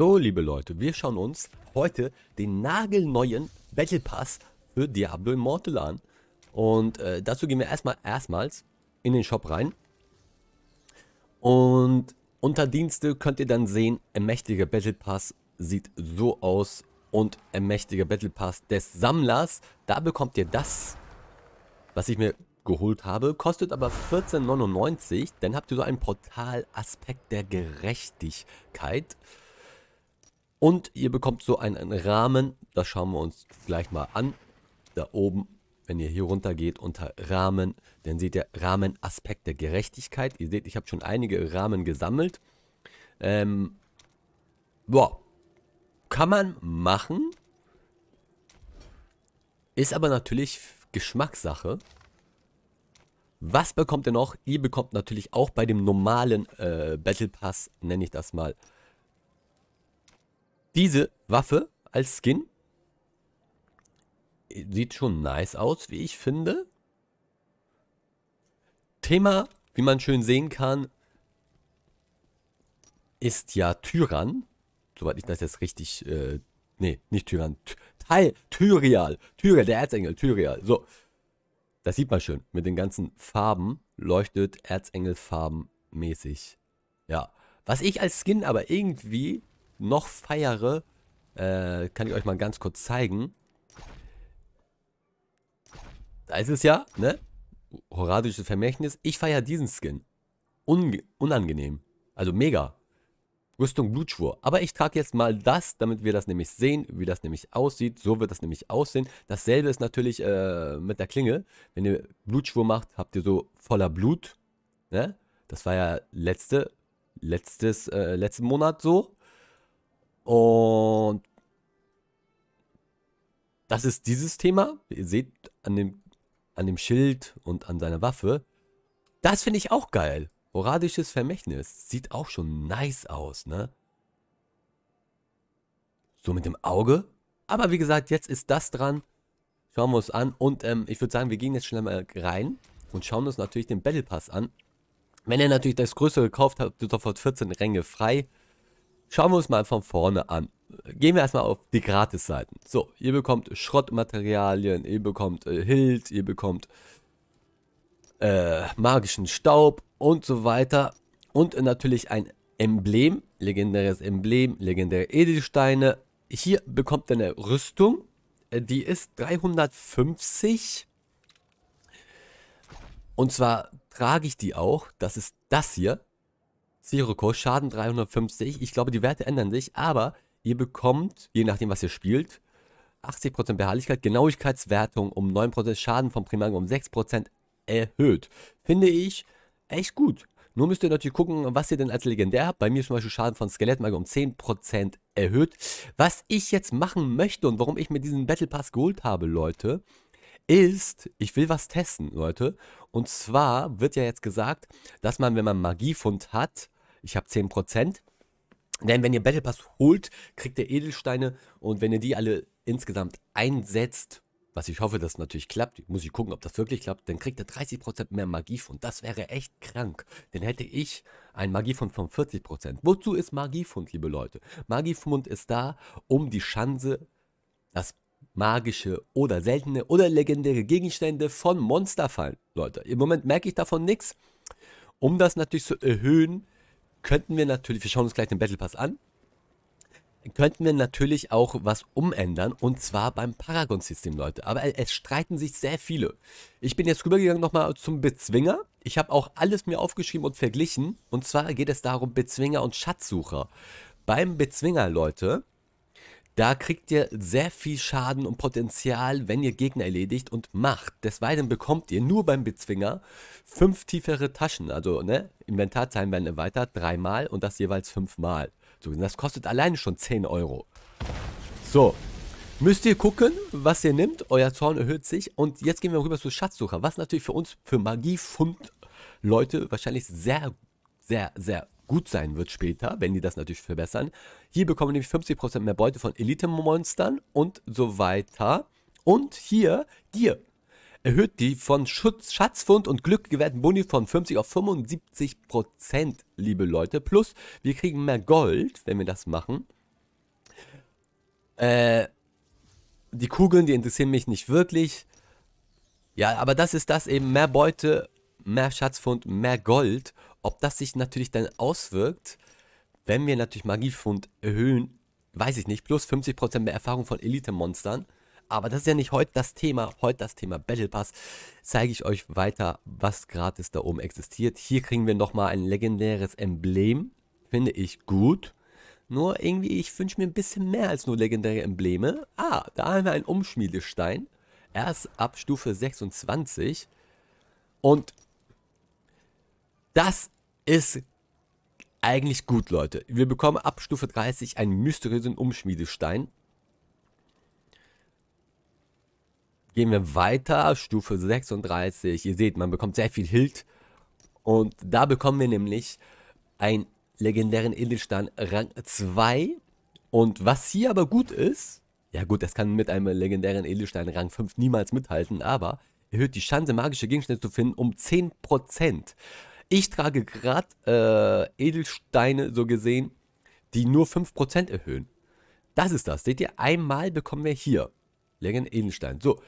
So, liebe Leute, wir schauen uns heute den nagelneuen Battle Pass für Diablo Immortal an. Und äh, dazu gehen wir erstmal erstmals in den Shop rein. Und unter Dienste könnt ihr dann sehen, ermächtiger Battle Pass sieht so aus und ermächtiger Battle Pass des Sammlers. Da bekommt ihr das, was ich mir geholt habe, kostet aber 14,99. Dann habt ihr so einen Portal-Aspekt der Gerechtigkeit. Und ihr bekommt so einen Rahmen, das schauen wir uns gleich mal an. Da oben, wenn ihr hier runter geht unter Rahmen, dann seht ihr Rahmenaspekt der Gerechtigkeit. Ihr seht, ich habe schon einige Rahmen gesammelt. Ähm, boah, kann man machen, ist aber natürlich Geschmackssache. Was bekommt ihr noch? Ihr bekommt natürlich auch bei dem normalen äh, Battle Pass, nenne ich das mal, diese Waffe als Skin sieht schon nice aus, wie ich finde. Thema, wie man schön sehen kann, ist ja Tyran. Soweit ich das jetzt richtig, äh, nee, nicht Tyran, Teil, Tyrial, Tyrial, der Erzengel, Tyrial. So, das sieht man schön. Mit den ganzen Farben leuchtet Erzengelfarben mäßig. Ja, was ich als Skin aber irgendwie noch feiere, äh, kann ich euch mal ganz kurz zeigen. Da ist es ja, ne? Horadisches Vermächtnis. Ich feiere diesen Skin. Un unangenehm. Also mega. Rüstung Blutschwur. Aber ich trage jetzt mal das, damit wir das nämlich sehen, wie das nämlich aussieht. So wird das nämlich aussehen. Dasselbe ist natürlich äh, mit der Klinge. Wenn ihr Blutschwur macht, habt ihr so voller Blut. Ne? Das war ja letzte, letztes, äh, letzten Monat so. Und das ist dieses Thema. Ihr seht an dem, an dem Schild und an seiner Waffe. Das finde ich auch geil. Horadisches Vermächtnis. Sieht auch schon nice aus, ne? So mit dem Auge. Aber wie gesagt, jetzt ist das dran. Schauen wir uns an. Und ähm, ich würde sagen, wir gehen jetzt schnell mal rein und schauen uns natürlich den Battle Pass an. Wenn ihr natürlich das Größere gekauft habt, habt ihr sofort 14 Ränge frei. Schauen wir uns mal von vorne an. Gehen wir erstmal auf die Gratisseiten. So, ihr bekommt Schrottmaterialien, ihr bekommt äh, Hilt, ihr bekommt äh, magischen Staub und so weiter. Und natürlich ein Emblem, legendäres Emblem, legendäre Edelsteine. Hier bekommt ihr eine Rüstung, äh, die ist 350. Und zwar trage ich die auch, das ist das hier. Siroko, Schaden 350. Ich glaube, die Werte ändern sich, aber ihr bekommt, je nachdem, was ihr spielt, 80% Beharrlichkeit, Genauigkeitswertung um 9%, Schaden vom Primang um 6% erhöht. Finde ich echt gut. Nur müsst ihr natürlich gucken, was ihr denn als legendär habt. Bei mir zum Beispiel Schaden von Skelettmagie um 10% erhöht. Was ich jetzt machen möchte und warum ich mir diesen Battle Pass geholt habe, Leute, ist, ich will was testen, Leute. Und zwar wird ja jetzt gesagt, dass man, wenn man Magiefund hat, ich habe 10%, denn wenn ihr Battle Pass holt, kriegt ihr Edelsteine und wenn ihr die alle insgesamt einsetzt, was ich hoffe, dass natürlich klappt, muss ich gucken, ob das wirklich klappt, dann kriegt ihr 30% mehr Magiefund. Das wäre echt krank. Dann hätte ich einen Magiefund von 40%. Wozu ist Magiefund, liebe Leute? Magiefund ist da, um die Chance, das magische oder seltene oder legendäre Gegenstände von Monster fallen. Leute, im Moment merke ich davon nichts. Um das natürlich zu erhöhen, könnten wir natürlich, wir schauen uns gleich den Battle Pass an, könnten wir natürlich auch was umändern und zwar beim Paragon-System, Leute. Aber es streiten sich sehr viele. Ich bin jetzt rübergegangen nochmal zum Bezwinger. Ich habe auch alles mir aufgeschrieben und verglichen. Und zwar geht es darum, Bezwinger und Schatzsucher. Beim Bezwinger, Leute, da kriegt ihr sehr viel Schaden und Potenzial, wenn ihr Gegner erledigt und macht. Des Weiteren bekommt ihr nur beim Bezwinger fünf tiefere Taschen. Also ne, Inventarzahlen werden erweitert dreimal und das jeweils fünfmal. So, das kostet alleine schon 10 Euro. So, müsst ihr gucken, was ihr nehmt. Euer Zorn erhöht sich. Und jetzt gehen wir rüber zu Schatzsucher, was natürlich für uns, für Magiefund, Leute, wahrscheinlich sehr, sehr, sehr gut sein wird später, wenn die das natürlich verbessern. Hier bekommen wir nämlich 50% mehr Beute von Elite-Monstern und so weiter. Und hier, dir, erhöht die von Schutz, Schatzfund und Glück gewährten Boni von 50 auf 75 liebe Leute. Plus, wir kriegen mehr Gold, wenn wir das machen. Äh, die Kugeln, die interessieren mich nicht wirklich. Ja, aber das ist das eben, mehr Beute, mehr Schatzfund, mehr Gold. Ob das sich natürlich dann auswirkt, wenn wir natürlich Magiefund erhöhen, weiß ich nicht. Plus 50% mehr Erfahrung von Elite-Monstern. Aber das ist ja nicht heute das Thema. Heute das Thema Battle Pass. Zeige ich euch weiter, was gratis da oben existiert. Hier kriegen wir nochmal ein legendäres Emblem. Finde ich gut. Nur irgendwie, ich wünsche mir ein bisschen mehr als nur legendäre Embleme. Ah, da haben wir einen Umschmiedestein. Erst ab Stufe 26. Und das ist eigentlich gut, Leute. Wir bekommen ab Stufe 30 einen mysteriösen Umschmiedestein. Gehen wir weiter, Stufe 36. Ihr seht, man bekommt sehr viel Hilt. Und da bekommen wir nämlich einen legendären Edelstein Rang 2. Und was hier aber gut ist, ja gut, das kann mit einem legendären Edelstein Rang 5 niemals mithalten, aber erhöht die Chance, magische Gegenstände zu finden um 10%. Ich trage gerade äh, Edelsteine, so gesehen, die nur 5% erhöhen. Das ist das. Seht ihr, einmal bekommen wir hier Längen Edelstein. So,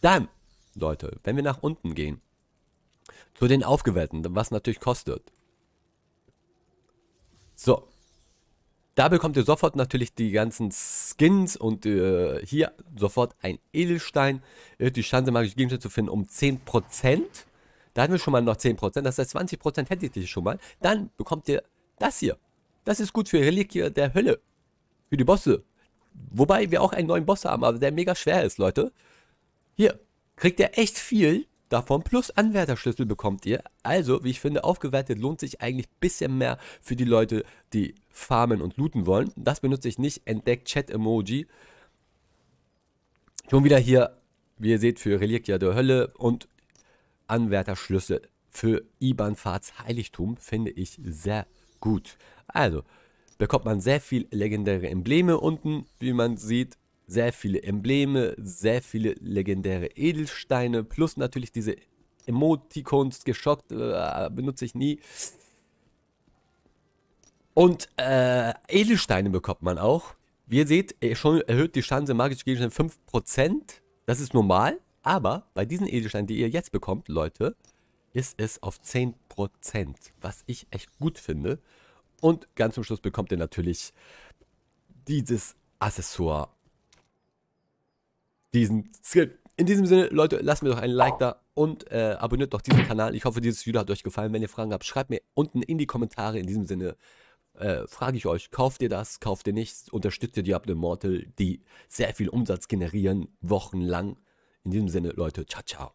dann, Leute, wenn wir nach unten gehen, zu den Aufgewehrten, was natürlich kostet. So, da bekommt ihr sofort natürlich die ganzen Skins und äh, hier sofort ein Edelstein. Äh, die Chance, magische Gegenstände zu finden um 10%. Da hatten wir schon mal noch 10%, das heißt 20% hättet ihr schon mal. Dann bekommt ihr das hier. Das ist gut für Reliquie der Hölle. Für die Bosse. Wobei wir auch einen neuen Boss haben, aber der mega schwer ist, Leute. Hier, kriegt ihr echt viel davon. Plus Anwärterschlüssel bekommt ihr. Also, wie ich finde, aufgewertet lohnt sich eigentlich ein bisschen mehr für die Leute, die farmen und looten wollen. Das benutze ich nicht. Entdeckt Chat-Emoji. Schon wieder hier, wie ihr seht, für Reliquia der Hölle und Anwärterschlüssel für Ibanfahrts Heiligtum finde ich sehr gut. Also bekommt man sehr viel legendäre Embleme unten, wie man sieht. Sehr viele Embleme, sehr viele legendäre Edelsteine, plus natürlich diese Emoticons, geschockt, äh, benutze ich nie. Und äh, Edelsteine bekommt man auch. Wie ihr seht, schon erhöht die Chance magische Gegenstände 5%. Das ist normal. Aber bei diesen Edelsteinen, die ihr jetzt bekommt, Leute, ist es auf 10%, was ich echt gut finde. Und ganz zum Schluss bekommt ihr natürlich dieses Accessoire. Diesen Skill. In diesem Sinne, Leute, lasst mir doch ein Like da und äh, abonniert doch diesen Kanal. Ich hoffe, dieses Video hat euch gefallen. Wenn ihr Fragen habt, schreibt mir unten in die Kommentare. In diesem Sinne äh, frage ich euch, kauft ihr das, kauft ihr nichts, unterstützt ihr die Abnormal, die sehr viel Umsatz generieren, wochenlang. In diesem Sinne, Leute, ciao, ciao.